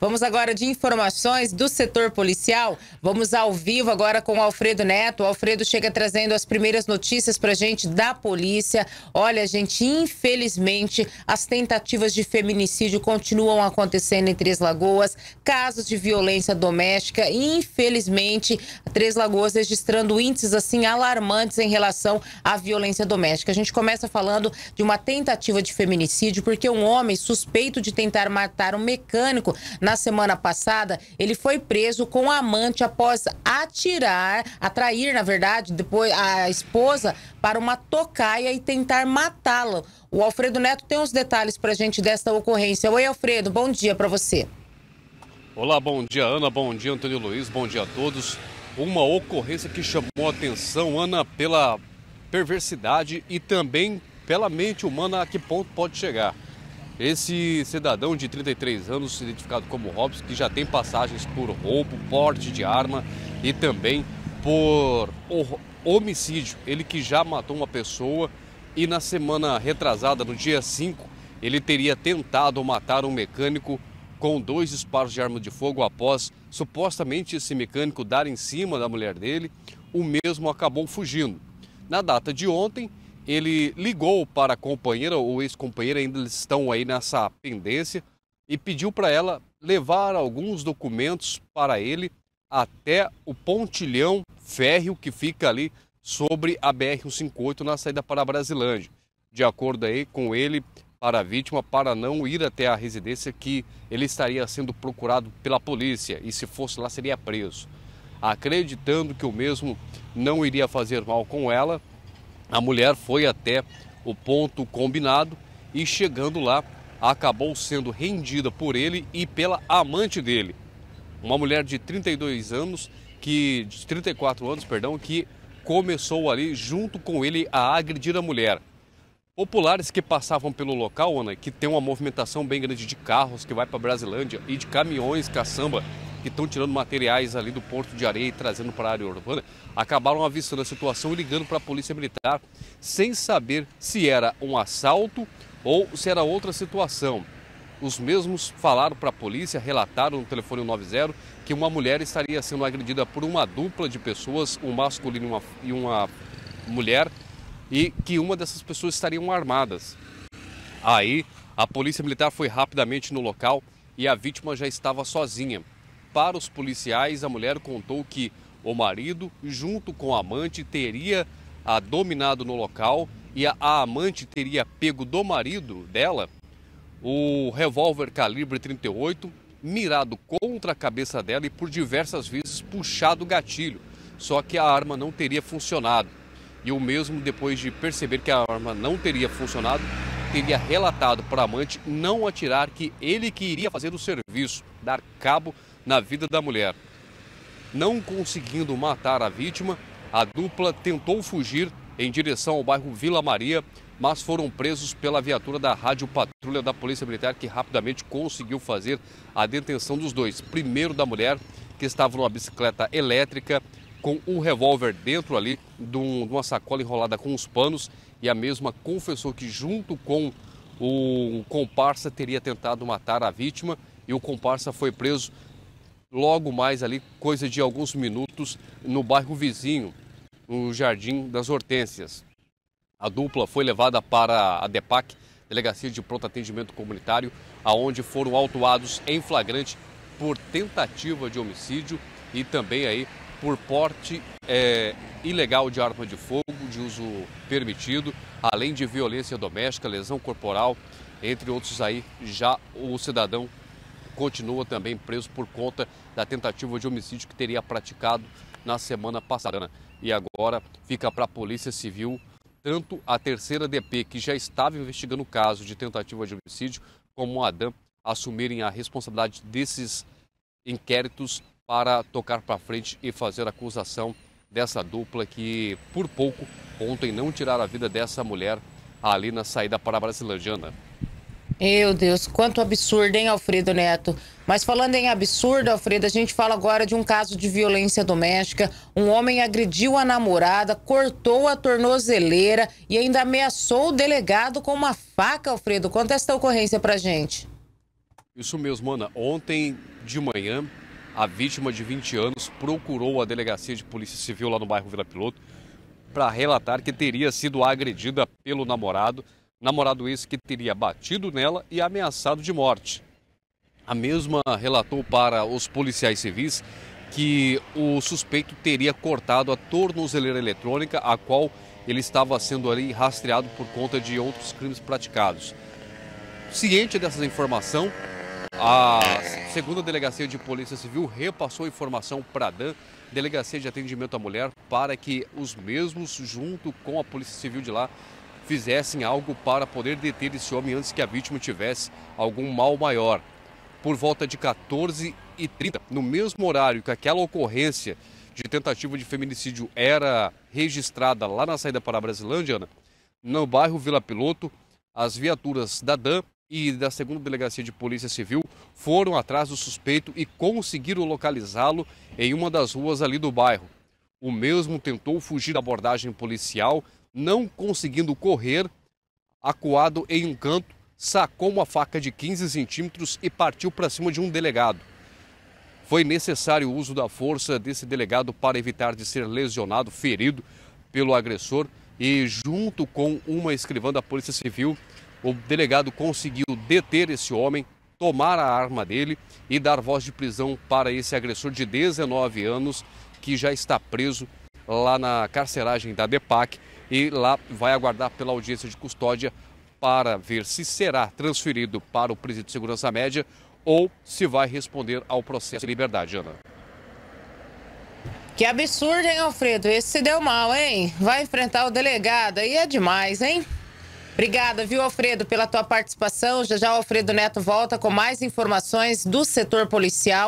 Vamos agora de informações do setor policial. Vamos ao vivo agora com o Alfredo Neto. O Alfredo chega trazendo as primeiras notícias para gente da polícia. Olha, gente, infelizmente as tentativas de feminicídio continuam acontecendo em Três Lagoas. Casos de violência doméstica, infelizmente, Três Lagoas registrando índices assim alarmantes em relação à violência doméstica. A gente começa falando de uma tentativa de feminicídio porque um homem suspeito de tentar matar um mecânico na na semana passada, ele foi preso com a amante após atirar, atrair, na verdade, depois a esposa para uma tocaia e tentar matá-la. O Alfredo Neto tem os detalhes para a gente desta ocorrência. Oi, Alfredo, bom dia para você. Olá, bom dia, Ana, bom dia, Antônio Luiz, bom dia a todos. Uma ocorrência que chamou a atenção, Ana, pela perversidade e também pela mente humana a que ponto pode chegar. Esse cidadão de 33 anos, identificado como Robson, que já tem passagens por roubo, porte de arma e também por homicídio. Ele que já matou uma pessoa e na semana retrasada, no dia 5, ele teria tentado matar um mecânico com dois disparos de arma de fogo após supostamente esse mecânico dar em cima da mulher dele. O mesmo acabou fugindo. Na data de ontem, ele ligou para a companheira ou ex-companheira, ainda estão aí nessa pendência, e pediu para ela levar alguns documentos para ele até o pontilhão férreo que fica ali sobre a BR-158 na saída para a Brasilândia. De acordo aí com ele, para a vítima, para não ir até a residência que ele estaria sendo procurado pela polícia e se fosse lá seria preso. Acreditando que o mesmo não iria fazer mal com ela, a mulher foi até o ponto combinado e, chegando lá, acabou sendo rendida por ele e pela amante dele, uma mulher de 32 anos que de 34 anos, perdão, que começou ali junto com ele a agredir a mulher. Populares que passavam pelo local, Ana, que tem uma movimentação bem grande de carros que vai para Brasilândia e de caminhões caçamba que estão tirando materiais ali do porto de areia e trazendo para a área urbana, acabaram avistando a situação e ligando para a polícia militar sem saber se era um assalto ou se era outra situação. Os mesmos falaram para a polícia, relataram no telefone 90 que uma mulher estaria sendo agredida por uma dupla de pessoas, um masculino e uma, e uma mulher, e que uma dessas pessoas estariam armadas. Aí a polícia militar foi rapidamente no local e a vítima já estava sozinha. Para os policiais, a mulher contou que o marido, junto com a amante, teria a dominado no local e a, a amante teria pego do marido dela o revólver calibre 38 mirado contra a cabeça dela e por diversas vezes puxado o gatilho. Só que a arma não teria funcionado. E o mesmo, depois de perceber que a arma não teria funcionado, teria relatado para a amante não atirar, que ele que iria fazer o serviço, dar cabo na vida da mulher. Não conseguindo matar a vítima, a dupla tentou fugir em direção ao bairro Vila Maria, mas foram presos pela viatura da Rádio Patrulha da Polícia Militar, que rapidamente conseguiu fazer a detenção dos dois. Primeiro da mulher, que estava numa bicicleta elétrica, com um revólver dentro ali de uma sacola enrolada com os panos, e a mesma confessou que, junto com o comparsa, teria tentado matar a vítima, e o comparsa foi preso logo mais ali, coisa de alguns minutos, no bairro vizinho, no Jardim das Hortênsias. A dupla foi levada para a DEPAC, Delegacia de Pronto Atendimento Comunitário, aonde foram autuados em flagrante por tentativa de homicídio e também aí por porte é, ilegal de arma de fogo de uso permitido, além de violência doméstica, lesão corporal, entre outros aí já o cidadão continua também preso por conta da tentativa de homicídio que teria praticado na semana passada. E agora fica para a Polícia Civil tanto a terceira DP, que já estava investigando o caso de tentativa de homicídio, como a Adam assumirem a responsabilidade desses inquéritos para tocar para frente e fazer a acusação dessa dupla que, por pouco, ontem não tiraram a vida dessa mulher ali na saída para a Brasilândia. Meu Deus, quanto absurdo, hein, Alfredo Neto? Mas falando em absurdo, Alfredo, a gente fala agora de um caso de violência doméstica. Um homem agrediu a namorada, cortou a tornozeleira e ainda ameaçou o delegado com uma faca, Alfredo. Conta essa ocorrência pra gente. Isso mesmo, Ana. Ontem de manhã, a vítima de 20 anos procurou a delegacia de polícia civil lá no bairro Vila Piloto para relatar que teria sido agredida pelo namorado namorado esse que teria batido nela e ameaçado de morte. A mesma relatou para os policiais civis que o suspeito teria cortado a tornozeleira eletrônica, a qual ele estava sendo ali rastreado por conta de outros crimes praticados. Ciente dessa informação, a segunda delegacia de Polícia Civil repassou a informação para a DAN, Delegacia de Atendimento à Mulher, para que os mesmos, junto com a Polícia Civil de lá, fizessem algo para poder deter esse homem antes que a vítima tivesse algum mal maior. Por volta de 14h30, no mesmo horário que aquela ocorrência de tentativa de feminicídio era registrada lá na saída para a Brasilândia, Ana, no bairro Vila Piloto, as viaturas da DAM e da 2 Delegacia de Polícia Civil foram atrás do suspeito e conseguiram localizá-lo em uma das ruas ali do bairro. O mesmo tentou fugir da abordagem policial, não conseguindo correr, acuado em um canto, sacou uma faca de 15 centímetros e partiu para cima de um delegado. Foi necessário o uso da força desse delegado para evitar de ser lesionado, ferido pelo agressor. E junto com uma escrivã da Polícia Civil, o delegado conseguiu deter esse homem, tomar a arma dele e dar voz de prisão para esse agressor de 19 anos que já está preso lá na carceragem da DEPAC e lá vai aguardar pela audiência de custódia para ver se será transferido para o presídio de segurança média ou se vai responder ao processo de liberdade, Ana. Que absurdo, hein, Alfredo? Esse se deu mal, hein? Vai enfrentar o delegado, aí é demais, hein? Obrigada, viu, Alfredo, pela tua participação. Já já o Alfredo Neto volta com mais informações do setor policial.